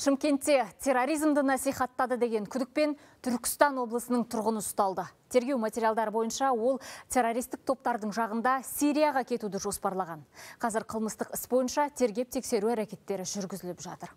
Шымкентте терроризмді насихаттады деген күдікпен Түркістан облысының тұрғыны ұсталды. Тергеу материалдар бойынша ол террористік топтардың жағында Сирияға кетуді жоспарлаған. Қазір қылмыстық іс бойынша тергеп тексеру әрекеттері жүргізіліп жатыр.